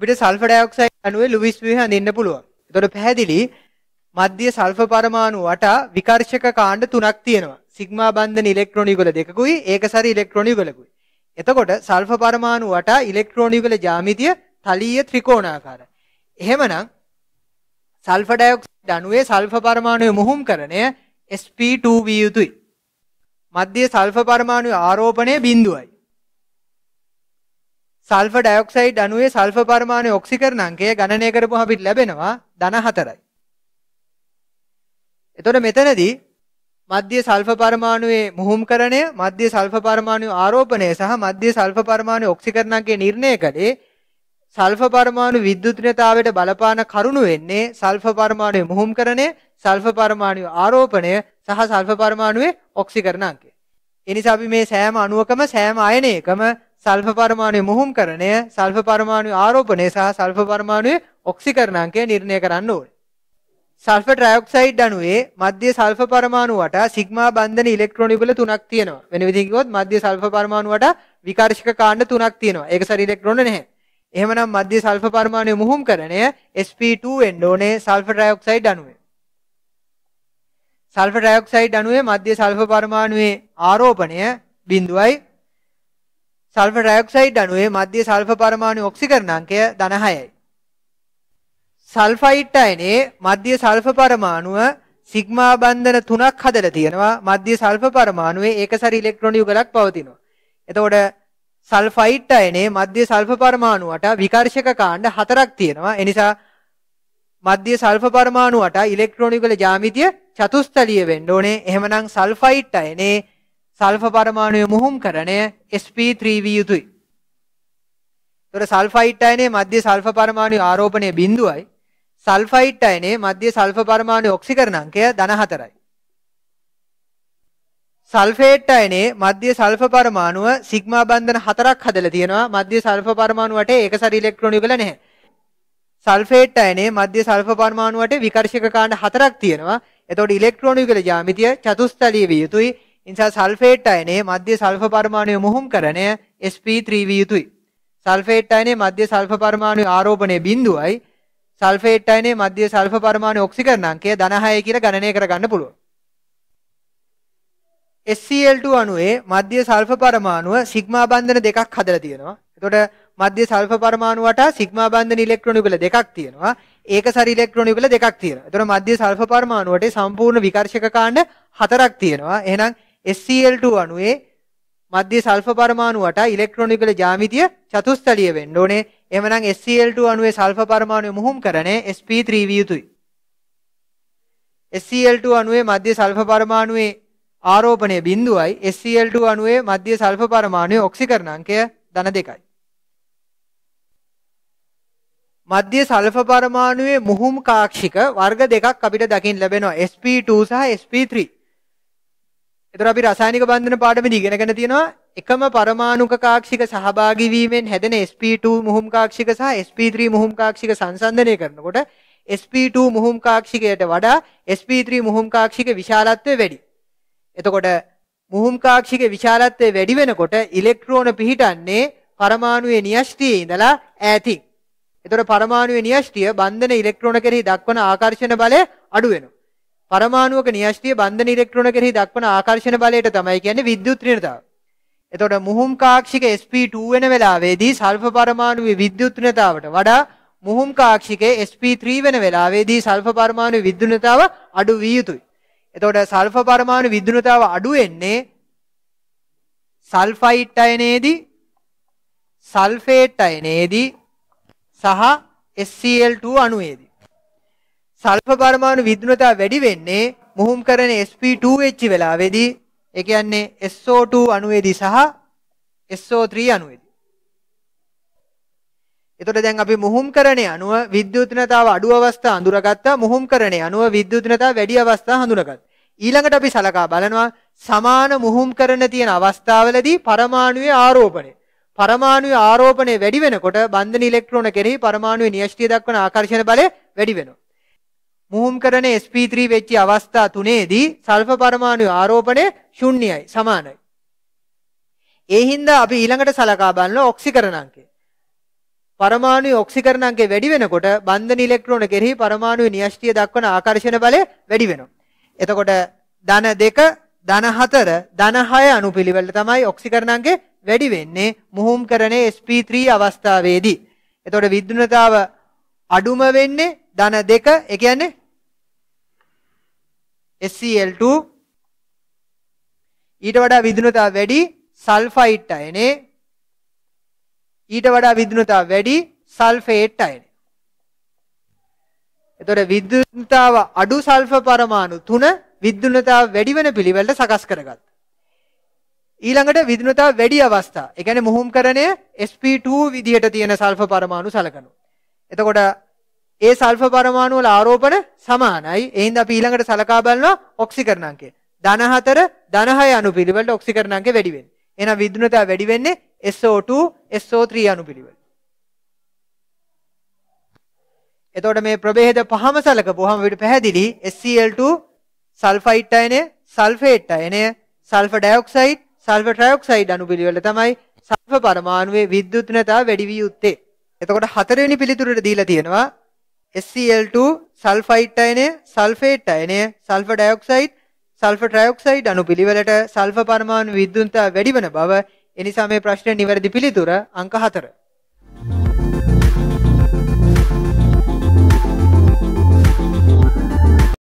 අපිට sulphur dioxide අණුවේ Lewis විය හඳින්න පුළුවන්. එතකොට පැහැදිලි මධ්‍ය සල්ෆර් පරමාණු වටා විකර්ෂක කාණ්ඩ තුනක් තියෙනවා. සිග්මා බන්ධන ඉලෙක්ට්‍රෝන යුගල දෙකකුයි ඒකසරි ඉලෙක්ට්‍රෝන යුගලකුයි. එතකොට සල්ෆර් පරමාණු වටා ඉලෙක්ට්‍රෝන යුගල ජ්‍යාමිතිය තලීය ත්‍රිකෝණාකාරයි. එහෙමනම් සල්ෆර් ඩයොක්සයිඩ් අණුවේ සල්ෆර් පරමාණුවේ මුහුම් කරණය sp2 විය යුතුයි. මධ්‍ය සල්ෆර් පරමාණුවේ ආරෝපණය බිඳුවයි. සල්ෆර් ඩයොක්සයිඩ් අණුවේ සල්ෆර් පරමාණු ඔක්සිකරණ අංකය ගණනය කරපුවහම අපිට ලැබෙනවා ධන 4යි. එතකොට මෙතනදී මධ්‍ය සල්ෆර් පරමාණුවේ මුහුම්කරණය, මධ්‍ය සල්ෆර් පරමාණු ආරෝපණය සහ මධ්‍ය සල්ෆර් පරමාණු ඔක්සිකරණ අංකය නිර්ණය කළේ සල්ෆ පරමාණු විද්‍යුත්නතාවයට බලපාන කරුණු වෙන්නේ සල්ෆ පරමාණුවේ මුහුම්කරණය, සල්ෆ පරමාණු ආරෝපණය සහ සල්ෆ පරමාණුවේ ඔක්සිකරණ අංකය. ඒ නිසා අපි මේ සෑම අණුවකම සෑම ආයනයකම සල්ෆ පරමාණුවේ මුහුම් කරණය, සල්ෆ පරමාණුවේ ආරෝපණය සහ සල්ෆ පරමාණුවේ ඔක්සිකරණ අංකය නිර්ණය කරන්න ඕනේ. සල්ෆර් ට්‍රයොක්සයිඩ් අණුවේ මධ්‍ය සල්ෆ පරමාණු වටා සිග්මා බන්ධන ඉලෙක්ට්‍රෝන විපල තුනක් තියෙනවා. වෙන විදිහකින් කිව්වොත් මධ්‍ය සල්ෆ පරමාණු වටා විකාශක කාණ්ඩ තුනක් තියෙනවා. ඒක සරි ඉලෙක්ට්‍රෝන නැහැ. එහෙමනම් මධ්‍ය සල්ෆ පරමාණුවේ මුහුම් කරණය sp2 වෙන්න ඕනේ සල්ෆර් ට්‍රයොක්සයිඩ් අණුවේ. සල්ෆර් ට්‍රයොක්සයිඩ් අණුවේ මධ්‍ය සල්ෆ පරමාණුවේ ආරෝපණය 0.1 සල්ෆර් ඩයොක්සයිඩ් අණුවේ මධ්‍ය සල්ෆර් පරමාණු ඔක්සිකරණ අංකය ධන 6යි. සල්ෆයිට් අයනේ මධ්‍ය සල්ෆර් පරමාණුව සිග්මා බන්ධන තුනක් හදලා තියෙනවා. මධ්‍ය සල්ෆර් පරමාණුවේ ඒකසරි ඉලෙක්ට්‍රෝන යුගලක් පවතිනවා. එතකොට සල්ෆයිට් අයනේ මධ්‍ය සල්ෆර් පරමාණුවට විකර්ෂක කාණ්ඩ හතරක් තියෙනවා. ඒ නිසා මධ්‍ය සල්ෆර් පරමාණුවට ඉලෙක්ට්‍රෝන යුගල ජ්‍යාමිතිය චතුස්තලීය වෙන්න ඕනේ. එහෙමනම් සල්ෆයිට් අයනේ සල්ෆ පරමාණුවේ මුහුම් කරණය sp3 විය යුතුයි. ඒතර සල්ෆයිඩ් අයනයේ මධ්‍ය සල්ෆ පරමාණුවේ ආරෝපණය බිඳුවයි. සල්ෆයිඩ් අයනයේ මධ්‍ය සල්ෆ පරමාණුවේ ඔක්සිකරණ අංකය ධන 4යි. සල්ෆේට් අයනයේ මධ්‍ය සල්ෆ පරමාණුව සිග්මා බන්ධන හතරක් හදලා තියෙනවා මධ්‍ය සල්ෆ පරමාණු වටේ ඒකසරි ඉලෙක්ට්‍රෝන යුගල නැහැ සල්ෆේට් අයනයේ මධ්‍ය සල්ෆ පරමාණු වටේ විකර්ෂක කාණ්ඩ හතරක් තියෙනවා එතකොට ඉලෙක්ට්‍රෝන යුගල ජ්‍යාමිතිය චතුස්තලීය විය යුතුයි ඉන්සා සල්ෆේට් අයනයේ මධ්‍ය සල්ෆ පරමාණුය මුහුම් කරණය SP3 විය යුතුයි. සල්ෆේට් අයනයේ මධ්‍ය සල්ෆ පරමාණු ආරෝපණය බිඳුවයි සල්ෆේට් අයනයේ මධ්‍ය සල්ෆ පරමාණු ඔක්සිකරණ අංකය 16 කියලා ගණනය කරගන්න පුළුවන්. SCl2 අණුවේ මධ්‍ය සල්ෆ පරමාණුව සිග්මා බන්ධන දෙකක් හදලා තියෙනවා. එතකොට මධ්‍ය සල්ෆ පරමාණු වටා සිග්මා බන්ධන ඉලෙක්ට්‍රෝන යුගල දෙකක් තියෙනවා. ඒක සරි ඉලෙක්ට්‍රෝන යුගල දෙකක් තියෙනවා. එතකොට මධ්‍ය සල්ෆ පරමාණුවට සම්පූර්ණ විකර්ෂක කාණ්ඩ හතරක් තියෙනවා. එහෙනම් SCl2 අණුවේ මධ්‍ය සල්ෆර් පරමාණුවට ඉලෙක්ට්‍රොනිකල ජ්‍යාමිතිය චතුස්තලීය වෙන්න ඕනේ. එහෙමනම් SCl2 අණුවේ සල්ෆර් පරමාණුවේ මුහුම් කරන්නේ sp3 විය යුතුයි. SCl2 අණුවේ මධ්‍ය සල්ෆර් පරමාණුවේ ආරෝපණය බිඳුවයි SCl2 අණුවේ මධ්‍ය සල්ෆර් පරමාණුවේ ඔක්සිකරණ අංකය ධන දෙකයි. මධ්‍ය සල්ෆර් පරමාණුවේ මුහුම් කාක්ෂික වර්ග දෙකක් අපිට දකින්න ලැබෙනවා sp2 සහ sp3. එතකොට අපි රසායනික බන්ධන පාඩමේදී ඉගෙනගෙන තියෙනවා එකම පරමාණුක කාක්ෂික සහභාගී වීමෙන් හැදෙන sp2 මුහුම් කාක්ෂික සහ sp3 මුහුම් කාක්ෂික සංසන්දනය කරනකොට sp2 මුහුම් කාක්ෂිකයට වඩා sp3 මුහුම් කාක්ෂික විශාලත්වය වැඩි. එතකොට මුහුම් කාක්ෂික විශාලත්වය වැඩි වෙනකොට ඉලෙක්ට්‍රෝන පිහිටන්නේ පරමාණුවේ නියෂ්ටියේ ඉඳලා ඈතින්. එතකොට පරමාණුවේ නියෂ්ටිය බන්ධන ඉලෙක්ට්‍රෝන කෙරෙහි දක්වන ආකර්ෂණ බලය අඩු වෙනවා. පරමාණුවක න්‍යෂ්ටිය බන්ධන ඉලෙක්ට්‍රෝන කෙරෙහි දක්වන ආකර්ෂණ බලයට තමයි කියන්නේ විද්‍යුත් ඍණතාව. එතකොට මුහුම් කාක්ෂික sp2 වෙන වෙලාවේදී සල්ෆ පරමාණුවේ විද්‍යුත් ඍණතාවට වඩා මුහුම් කාක්ෂික sp3 වෙන වෙලාවේදී සල්ෆ පරමාණුවේ විද්‍යුත්නතාව අඩු විය යුතුයි. එතකොට සල්ෆ පරමාණු විද්‍යුත්නතාව අඩු වෙන්නේ සල්ෆයිට් අයනයේදී සල්ෆේට් අයනයේදී සහ SCl2 අණුවේදී සල්ප පරමාණු විද්වනතාව වැඩි වෙන්නේ මුහුම් කරන sp2 වෙච්ච වෙලාවේදී ඒ කියන්නේ SO2 අණුවේදී සහ SO3 අණුවේදී. එතකොට දැන් අපි මුහුම් කරණේ අණුව විද්‍යුත්නතාව අඩු අවස්ථා අඳුරගත්තා මුහුම් කරණේ අණුව විද්‍යුත්නතාව වැඩි අවස්ථා හඳුනගත්තා. ඊළඟට අපි සලකා බලනවා සමාන මුහුම් කරන තියෙන අවස්ථාවලදී පරමාණුවේ ආරෝපණය. පරමාණුවේ ආරෝපණය වැඩි වෙනකොට බන්ධන ඉලෙක්ට්‍රෝන කෙරෙහි පරමාණුවේ නියෂ්ටිය දක්වන ආකර්ෂණ බලය වැඩි වෙනවා. මුහුම් කරන sp3 වෙච්චි අවස්ථා තුනේදී සල්ෆ පරමාණු ආරෝපණය ශුන්‍යයි සමානයි. ඒ හින්දා අපි ඊළඟට සලකා බලන ඔක්සිකරණ අංකය. පරමාණු ඔක්සිකරණ අංකය වැඩි වෙනකොට බන්ධන ඉලෙක්ට්‍රෝන කෙරෙහි පරමාණු න්‍යෂ්ටිය දක්වන ආකර්ෂණ බලය වැඩි වෙනවා. එතකොට ධන 2 ධන 4 ධන 6 අණුපිළිවෙල තමයි ඔක්සිකරණ අංකය වැඩි වෙන්නේ මුහුම් කරන sp3 අවස්ථාවේදී. එතකොට විද්‍යුණතාව අඩුම වෙන්නේ ධන 2 ඒ කියන්නේ SCl2 e ඊට වඩා විදුනතාව වැඩි සල්ෆයිට් අයනේ ඊට වඩා විදුනතාව වැඩි සල්ෆේට් අයනේ එතොට විදුනතාව අඩු සල්ප පරමාණු තුන විදුනතාව වැඩිවන පිළිවෙලට සකස් කරගත්. ඊළඟට විදුනතාව වැඩි අවස්ථා එකැන මුහුම් කරණය SP2 විදිහට තියෙන සල්ප පරමාණු සලකනු. එතකොට ඒ සල්ෆර් පරමාණු වල ආරෝපණ සමානයි. ඒ හින්දා අපි ඊළඟට සලකා බලනවා ඔක්සිකරණ අංකය. ධන 4 ධන 6 අණු පිළිවෙලට ඔක්සිකරණ අංකය වැඩි වෙනවා. එහෙනම් විද්‍යුණතාව වැඩි වෙන්නේ SO2 SO3 අණු පිළිවෙල. එතකොට මේ ප්‍රභේද පහම සලකපුවාම අපිට පැහැදිලි SCl2 සල්ෆයිට් අයනය, සල්ෆේට් අයනය, සල්ෆර් ඩයොක්සයිඩ්, සල්ෆර් ට්‍රයොක්සයිඩ් අණු පිළිවෙල තමයි සල්ෆර් පරමාණුවේ විද්‍යුත්නතාව වැඩි විය යුත්තේ. එතකොට හතරවෙනි පිළිතුරට දීලා තියෙනවා SCl2 සල්ෆයිඩ් අයනය සල්ෆේට් අයනය සල්ෆර් ඩයොක්සයිඩ් සල්ෆර් ට්‍රයොක්සයිඩ් අණු පිළිවෙලට සල්ෆර් පරමාණු විද්‍යුන්තා වැඩි වන බව එනිසා මේ ප්‍රශ්නේ නිවැරදි පිළිතුර අංක 4